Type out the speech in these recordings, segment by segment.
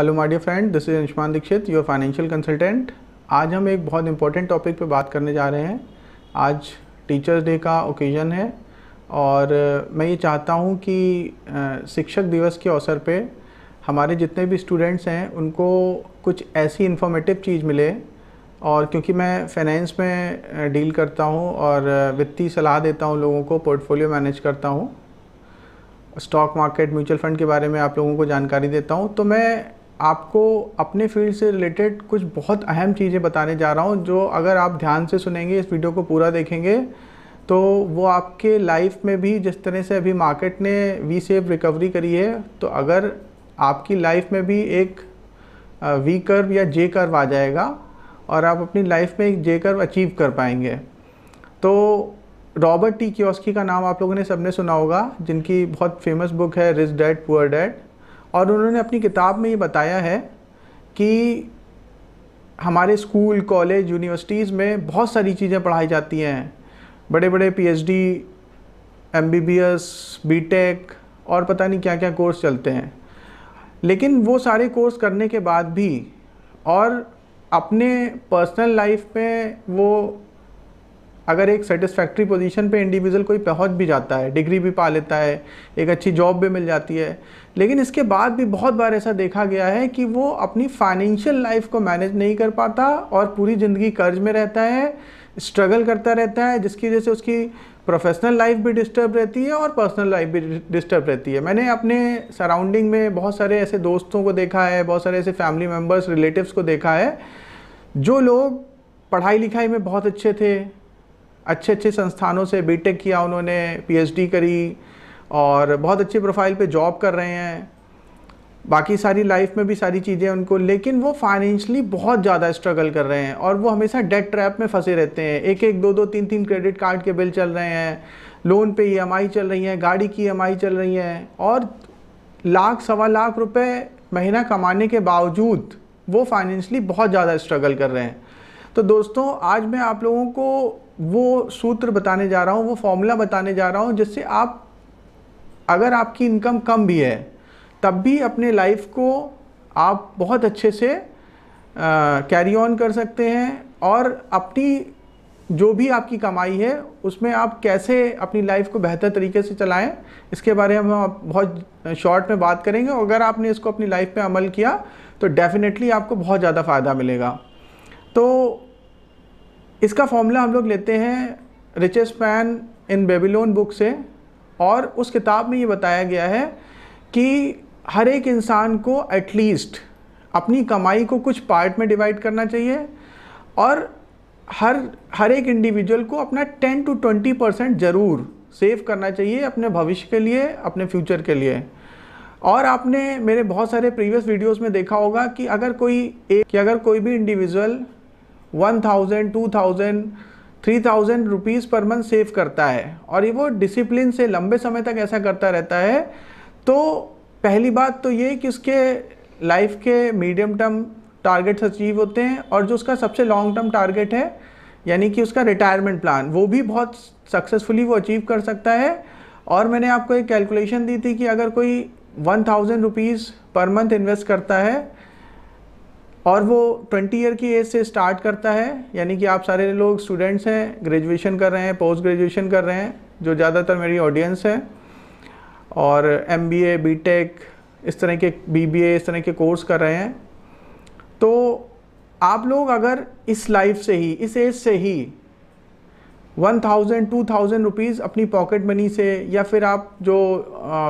hello my dear friend this is Anshuman Dikshit your financial consultant आज हम एक बहुत इंपॉर्टेंट टॉपिक पे बात करने जा रहे हैं आज टीचर्स डे का ओकेज़न है और मैं ये चाहता हूँ कि शिक्षक दिवस के अवसर पे हमारे जितने भी स्टूडेंट्स हैं उनको कुछ ऐसी इन्फॉर्मेटिव चीज़ मिले और क्योंकि मैं फाइनेंस में डील करता हूँ और वित्तीय सलाह देता हूँ लोगों को पोर्टफोलियो मैनेज करता हूँ स्टॉक मार्केट म्यूचुअल फंड के बारे में आप लोगों को जानकारी देता हूँ तो मैं आपको अपने फील्ड से रिलेटेड कुछ बहुत अहम चीज़ें बताने जा रहा हूँ जो अगर आप ध्यान से सुनेंगे इस वीडियो को पूरा देखेंगे तो वो आपके लाइफ में भी जिस तरह से अभी मार्केट ने वी सेव रिकवरी करी है तो अगर आपकी लाइफ में भी एक वी कर्व या जे कर्व आ जाएगा और आप अपनी लाइफ में एक जे कर्व अचीव कर पाएंगे तो रॉबर्ट टी क्योस्की का नाम आप लोगों ने सबने सुना होगा जिनकी बहुत फेमस बुक है रिच डैड पुअर डैड और उन्होंने अपनी किताब में ये बताया है कि हमारे स्कूल कॉलेज यूनिवर्सिटीज़ में बहुत सारी चीज़ें पढ़ाई जाती हैं बड़े बड़े पीएचडी, एमबीबीएस, बीटेक और पता नहीं क्या क्या कोर्स चलते हैं लेकिन वो सारे कोर्स करने के बाद भी और अपने पर्सनल लाइफ में वो अगर एक सेटिस्फैक्ट्री पोजीशन पे इंडिविजुअल कोई पहुंच भी जाता है डिग्री भी पा लेता है एक अच्छी जॉब भी मिल जाती है लेकिन इसके बाद भी बहुत बार ऐसा देखा गया है कि वो अपनी फाइनेंशियल लाइफ को मैनेज नहीं कर पाता और पूरी ज़िंदगी कर्ज में रहता है स्ट्रगल करता रहता है जिसकी वजह से उसकी प्रोफेशनल लाइफ भी डिस्टर्ब रहती है और पर्सनल लाइफ भी डिस्टर्ब रहती है मैंने अपने सराउंडिंग में बहुत सारे ऐसे दोस्तों को देखा है बहुत सारे ऐसे फैमिली मेम्बर्स रिलेटिव्स को देखा है जो लोग पढ़ाई लिखाई में बहुत अच्छे थे अच्छे अच्छे संस्थानों से बीटेक किया उन्होंने पीएचडी करी और बहुत अच्छी प्रोफाइल पे जॉब कर रहे हैं बाकी सारी लाइफ में भी सारी चीज़ें उनको लेकिन वो फाइनेंशली बहुत ज़्यादा स्ट्रगल कर रहे हैं और वो हमेशा डेट ट्रैप में फंसे रहते हैं एक एक दो दो तीन तीन क्रेडिट कार्ड के बिल चल रहे हैं लोन पे ई e चल रही है गाड़ी की ई e चल रही है और लाख सवा लाख रुपए महीना कमाने के बावजूद वो फाइनेंशली बहुत ज़्यादा स्ट्रगल कर रहे हैं तो दोस्तों आज मैं आप लोगों को वो सूत्र बताने जा रहा हूँ वो फॉर्मूला बताने जा रहा हूँ जिससे आप अगर आपकी इनकम कम भी है तब भी अपने लाइफ को आप बहुत अच्छे से कैरी ऑन कर सकते हैं और अपनी जो भी आपकी कमाई है उसमें आप कैसे अपनी लाइफ को बेहतर तरीके से चलाएं इसके बारे में हम बहुत शॉर्ट में बात करेंगे और अगर आपने इसको अपनी लाइफ में अमल किया तो डेफ़िनेटली आपको बहुत ज़्यादा फ़ायदा मिलेगा तो इसका फॉर्मूला हम लोग लेते हैं richest man in Babylon book से और उस किताब में ये बताया गया है कि हर एक इंसान को एटलीस्ट अपनी कमाई को कुछ पार्ट में डिवाइड करना चाहिए और हर हर एक इंडिविजुअल को अपना 10 टू 20 परसेंट ज़रूर सेव करना चाहिए अपने भविष्य के लिए अपने फ्यूचर के लिए और आपने मेरे बहुत सारे प्रीवियस वीडियोस में देखा होगा कि अगर कोई एक कि अगर कोई भी individual one thousand two thousand three thousand rupees per month save करता है और ये वो डिसिप्लिन से लंबे समय तक ऐसा करता रहता है तो पहली बात तो ये कि उसके लाइफ के मीडियम टर्म टारगेट्स अचीव होते हैं और जो उसका सबसे लॉन्ग टर्म टारगेट है यानी कि उसका रिटायरमेंट प्लान वो भी बहुत सक्सेसफुली वो अचीव कर सकता है और मैंने आपको एक कैलकुलेशन दी थी कि अगर कोई one thousand rupees per month invest करता है और वो ट्वेंटी ईयर की एज से स्टार्ट करता है यानी कि आप सारे लोग स्टूडेंट्स हैं ग्रेजुएशन कर रहे हैं पोस्ट ग्रेजुएशन कर रहे हैं जो ज़्यादातर मेरी ऑडियंस है और M B A B tech इस तरह के बी बी ए इस तरह के कोर्स कर रहे हैं तो आप लोग अगर इस लाइफ से ही इस एज से ही one thousand two thousand rupees अपनी पॉकेट मनी से या फिर आप जो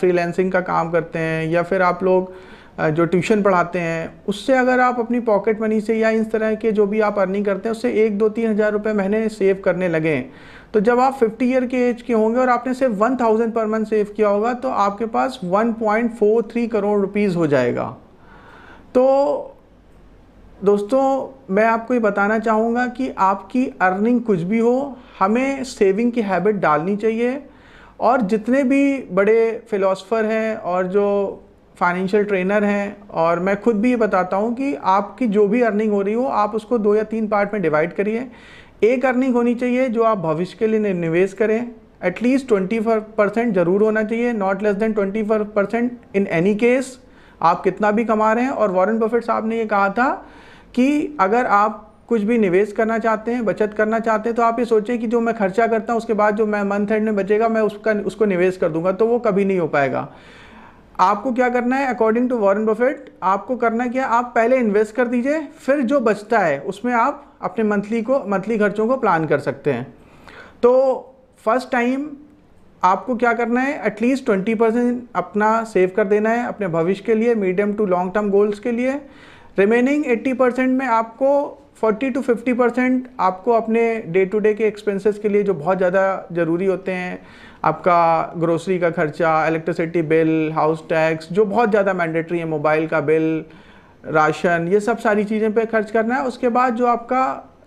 फ्रीलैंसिंग का काम करते हैं या फिर आप लोग जो ट्यूशन पढ़ाते हैं उससे अगर आप अपनी पॉकेट मनी से या इस तरह के जो भी आप अर्निंग करते हैं उससे एक दो तीन हज़ार रुपये महीने सेव करने लगे तो जब आप 50 ईयर के एज के होंगे और आपने सिर्फ one thousand per month save किया होगा तो आपके पास 1.43 करोड़ रुपीज़ हो जाएगा तो दोस्तों मैं आपको ये बताना चाहूँगा कि आपकी अर्निंग कुछ भी हो हमें सेविंग की हैबिट डालनी चाहिए और जितने भी बड़े फ़िलासफ़र हैं और जो फाइनेंशियल ट्रेनर हैं और मैं खुद भी ये बताता हूँ कि आपकी जो भी अर्निंग हो रही हो आप उसको दो या तीन पार्ट में डिवाइड करिए एक अर्निंग होनी चाहिए जो आप भविष्य के लिए निवेश करें एटलीस्ट ट्वेंटी परसेंट जरूर होना चाहिए not less than twenty percent in any case आप कितना भी कमा रहे हैं और वॉरेन बफेट साहब ने ये कहा था कि अगर आप कुछ भी निवेश करना चाहते हैं बचत करना चाहते हैं तो आप ये सोचें कि जो मैं खर्चा करता हूँ उसके बाद जो मैं मंथ एंड में बचेगा मैं उसका उसको निवेश कर दूंगा तो वो कभी नहीं हो पाएगा आपको क्या करना है अकॉर्डिंग टू वॉरेन बफेट आपको करना क्या आप पहले इन्वेस्ट कर दीजिए फिर जो बचता है उसमें आप अपने मंथली को मंथली खर्चों को प्लान कर सकते हैं तो फर्स्ट टाइम आपको क्या करना है एटलीस्ट ट्वेंटी परसेंट अपना सेव कर देना है अपने भविष्य के लिए medium to long term goals के लिए रिमेनिंग एट्टी परसेंट में आपको फोर्टी टू फिफ्टी परसेंट आपको अपने डे टू डे के एक्सपेंसेस के लिए जो बहुत ज़्यादा ज़रूरी होते हैं आपका ग्रोसरी का खर्चा इलेक्ट्रिसिटी बिल हाउस टैक्स जो बहुत ज़्यादा मैंडेटरी है मोबाइल का बिल राशन ये सब सारी चीज़ें पे खर्च करना है उसके बाद जो आपका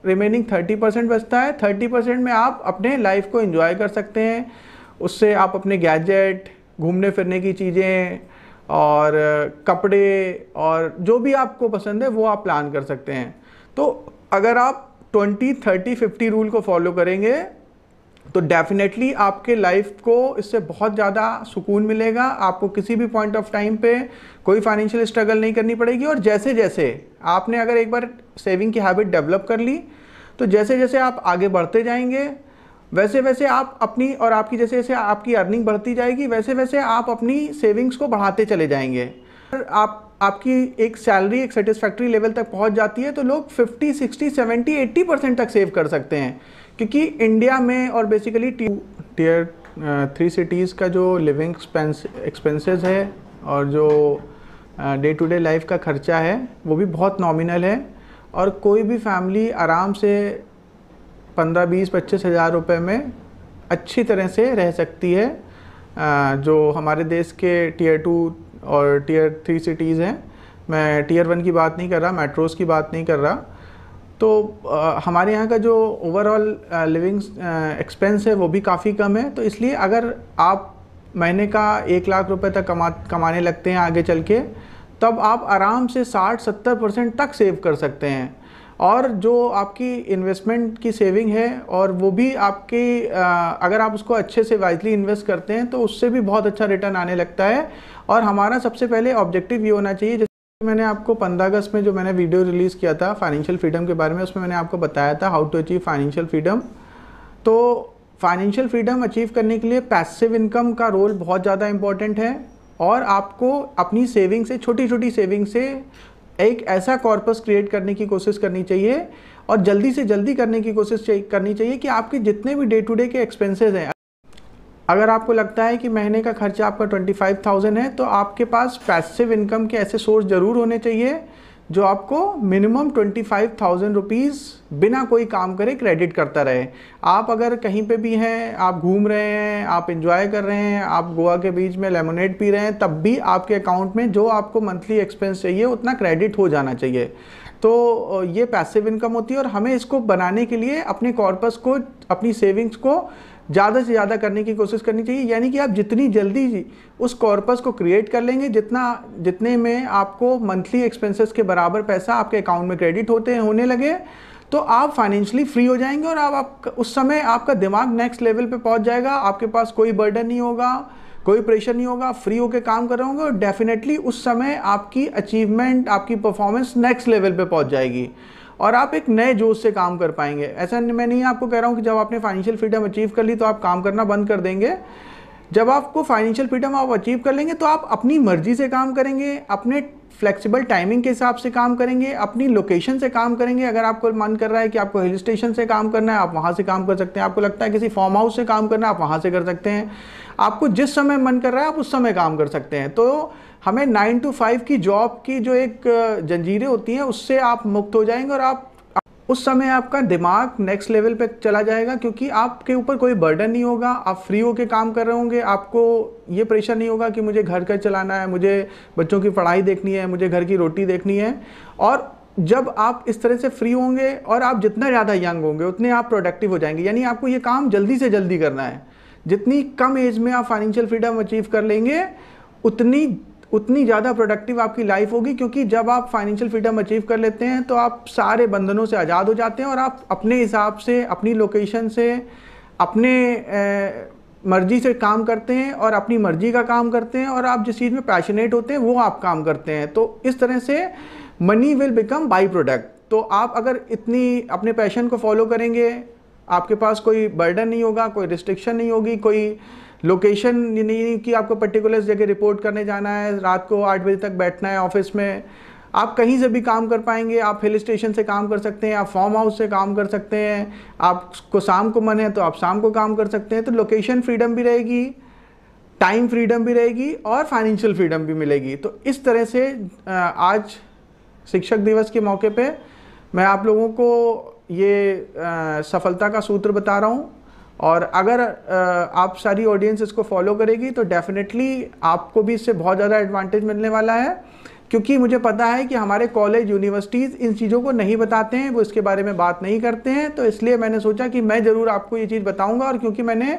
रिमेनिंग थर्टी परसेंट बचता है थर्टी परसेंट में आप अपने लाइफ को इन्जॉय कर सकते हैं उससे आप अपने गैजेट घूमने फिरने की चीज़ें और कपड़े और जो भी आपको पसंद है वो आप प्लान कर सकते हैं तो अगर आप ट्वेंटी थर्टी फिफ्टी रूल को फॉलो करेंगे तो डेफिनेटली आपके लाइफ को इससे बहुत ज़्यादा सुकून मिलेगा आपको किसी भी पॉइंट ऑफ टाइम पे कोई फाइनेंशियल स्ट्रगल नहीं करनी पड़ेगी और जैसे जैसे आपने अगर एक बार सेविंग की हैबिट डेवलप कर ली तो जैसे जैसे आप आगे बढ़ते जाएंगे वैसे वैसे आप अपनी और आपकी जैसे जैसे आपकी अर्निंग बढ़ती जाएगी वैसे वैसे आप अपनी सेविंग्स को बढ़ाते चले जाएंगे आप आपकी एक सैलरी एक सेटिस्फैक्ट्री लेवल तक पहुंच जाती है तो लोग 50, 60, 70, 80 परसेंट तक सेव कर सकते हैं क्योंकि इंडिया में और basically T tier three cities का जो लिविंग एक्सपेंसेस है और जो डे टू डे लाइफ का खर्चा है वो भी बहुत नॉमिनल है और कोई भी फैमिली आराम से पंद्रह बीस पच्चीस हज़ार रुपये में अच्छी तरह से रह सकती है uh, जो हमारे देश के टीयर टू और टीयर थ्री सिटीज़ हैं मैं टीयर वन की बात नहीं कर रहा मेट्रोज़ की बात नहीं कर रहा तो आ, हमारे यहाँ का जो ओवरऑल लिविंग एक्सपेंस है वो भी काफ़ी कम है तो इसलिए अगर आप महीने का एक लाख रुपए तक कमा कमाने लगते हैं आगे चल के तब आप आराम से 60-70 परसेंट तक सेव कर सकते हैं और जो आपकी इन्वेस्टमेंट की सेविंग है और वो भी आपकी अगर आप उसको अच्छे से वाइजली इन्वेस्ट करते हैं तो उससे भी बहुत अच्छा रिटर्न आने लगता है और हमारा सबसे पहले ऑब्जेक्टिव ये होना चाहिए मैंने आपको 15 अगस्त में जो मैंने वीडियो रिलीज़ किया था फाइनेंशियल फ्रीडम के बारे में उसमें मैंने आपको बताया था how to achieve financial freedom तो फाइनेंशियल फ्रीडम अचीव करने के लिए पैसिव इनकम का रोल बहुत ज़्यादा इंपॉर्टेंट है और आपको अपनी सेविंग से छोटी छोटी सेविंग से एक ऐसा कॉर्पस क्रिएट करने की कोशिश करनी चाहिए और जल्दी से जल्दी करने की कोशिश करनी चाहिए कि आपके जितने भी डे टू डे के एक्सपेंसेज हैं अगर आपको लगता है कि महीने का खर्चा आपका 25,000 है तो आपके पास पैसिव इनकम के ऐसे सोर्स ज़रूर होने चाहिए जो आपको minimum twenty five thousand rupees बिना कोई काम करे क्रेडिट करता रहे आप अगर कहीं पे भी हैं आप घूम रहे हैं आप इन्जॉय कर रहे हैं आप गोवा के बीच में लेमोनेट पी रहे हैं तब भी आपके अकाउंट में जो आपको मंथली एक्सपेंस चाहिए उतना क्रेडिट हो जाना चाहिए तो ये पैसिव इनकम होती है और हमें इसको बनाने के लिए अपने कॉर्पस को अपनी सेविंग्स को ज़्यादा से ज़्यादा करने की कोशिश करनी चाहिए यानी कि आप जितनी जल्दी उस कॉर्पस को क्रिएट कर लेंगे जितना जितने में आपको मंथली एक्सपेंसेस के बराबर पैसा आपके अकाउंट में क्रेडिट होते होने लगे तो आप फाइनेंशियली फ्री हो जाएंगे और आप, आप उस समय आपका दिमाग नेक्स्ट लेवल पर पहुँच जाएगा आपके पास कोई बर्डन नहीं होगा कोई प्रेशर नहीं होगा फ्री होकर काम कर रहे होंगे और डेफिनेटली उस समय आपकी अचीवमेंट आपकी परफॉर्मेंस नेक्स्ट लेवल पे पहुंच जाएगी और आप एक नए जोश से काम कर पाएंगे ऐसा मैं नहीं आपको कह रहा हूँ कि जब आपने फाइनेंशियल फ्रीडम अचीव कर ली तो आप काम करना बंद कर देंगे जब आपको फाइनेंशियल फ्रीडम आप अचीव कर लेंगे तो आप अपनी मर्जी से काम करेंगे अपने फ्लेक्सिबल टाइमिंग के हिसाब से काम करेंगे अपनी लोकेशन से काम करेंगे अगर आपको मन कर रहा है कि आपको हिल स्टेशन से काम करना है आप वहाँ से काम कर सकते हैं आपको लगता है किसी फार्म हाउस से काम करना है आप वहाँ से कर सकते हैं आपको जिस समय मन कर रहा है आप उस समय काम कर सकते हैं तो हमें नाइन टू फाइव की जॉब की जो एक जंजीरें होती हैं उससे आप मुक्त हो जाएंगे और आप उस समय आपका दिमाग नेक्स्ट लेवल पे चला जाएगा क्योंकि आपके ऊपर कोई बर्डन नहीं होगा आप फ्री होके काम कर रहे होंगे आपको ये प्रेशर नहीं होगा कि मुझे घर का चलाना है मुझे बच्चों की पढ़ाई देखनी है मुझे घर की रोटी देखनी है और जब आप इस तरह से फ्री होंगे और आप जितना ज़्यादा यंग होंगे उतने आप प्रोडक्टिव हो जाएंगे यानी आपको ये काम जल्दी से जल्दी करना है जितनी कम एज में आप फाइनेंशियल फ्रीडम अचीव कर लेंगे उतनी उतनी ज़्यादा प्रोडक्टिव आपकी लाइफ होगी क्योंकि जब आप फाइनेंशियल फ्रीडम अचीव कर लेते हैं तो आप सारे बंधनों से आज़ाद हो जाते हैं और आप अपने हिसाब से अपनी लोकेशन से अपने ए, मर्जी से काम करते हैं और अपनी मर्जी का काम करते हैं और आप जिस चीज़ में पैशनेट होते हैं वो आप काम करते हैं तो इस तरह से money will become by product तो आप अगर इतनी अपने पैशन को फॉलो करेंगे आपके पास कोई बर्डन नहीं होगा कोई रिस्ट्रिक्शन नहीं होगी कोई लोकेशन नहीं कि आपको पर्टिकुलर जगह रिपोर्ट करने जाना है रात को आठ बजे तक बैठना है ऑफिस में आप कहीं से भी काम कर पाएंगे आप हिल स्टेशन से काम कर सकते हैं आप फॉर्म हाउस से काम कर सकते हैं आपको शाम को मन है तो आप शाम को काम कर सकते हैं तो लोकेशन फ्रीडम भी रहेगी टाइम फ्रीडम भी रहेगी और फाइनेंशियल फ्रीडम भी मिलेगी तो इस तरह से आज शिक्षक दिवस के मौके पे मैं आप लोगों को ये सफलता का सूत्र बता रहा हूँ और अगर आप सारी ऑडियंस इसको फॉलो करेगी तो डेफिनेटली आपको भी इससे बहुत ज़्यादा एडवांटेज मिलने वाला है क्योंकि मुझे पता है कि हमारे कॉलेज यूनिवर्सिटीज़ इन चीज़ों को नहीं बताते हैं वो इसके बारे में बात नहीं करते हैं तो इसलिए मैंने सोचा कि मैं ज़रूर आपको ये चीज़ बताऊंगा और क्योंकि मैंने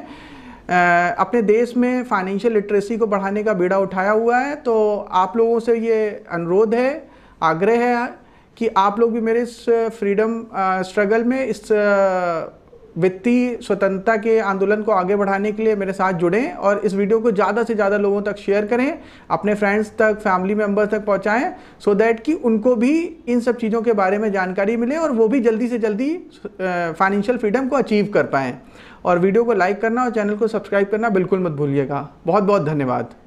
अपने देश में फाइनेंशियल लिटरेसी को बढ़ाने का बीड़ा उठाया हुआ है तो आप लोगों से ये अनुरोध है आग्रह है कि आप लोग भी मेरे इस फ्रीडम स्ट्रगल में इस वित्तीय स्वतंत्रता के आंदोलन को आगे बढ़ाने के लिए मेरे साथ जुड़ें और इस वीडियो को ज़्यादा से ज़्यादा लोगों तक शेयर करें अपने फ्रेंड्स तक फैमिली मेम्बर्स तक पहुँचाएँ सो दैट कि उनको भी इन सब चीज़ों के बारे में जानकारी मिले और वो भी जल्दी से जल्दी फाइनेंशियल फ्रीडम को अचीव कर पाएँ और वीडियो को लाइक करना और चैनल को सब्सक्राइब करना बिल्कुल मत भूलिएगा बहुत बहुत धन्यवाद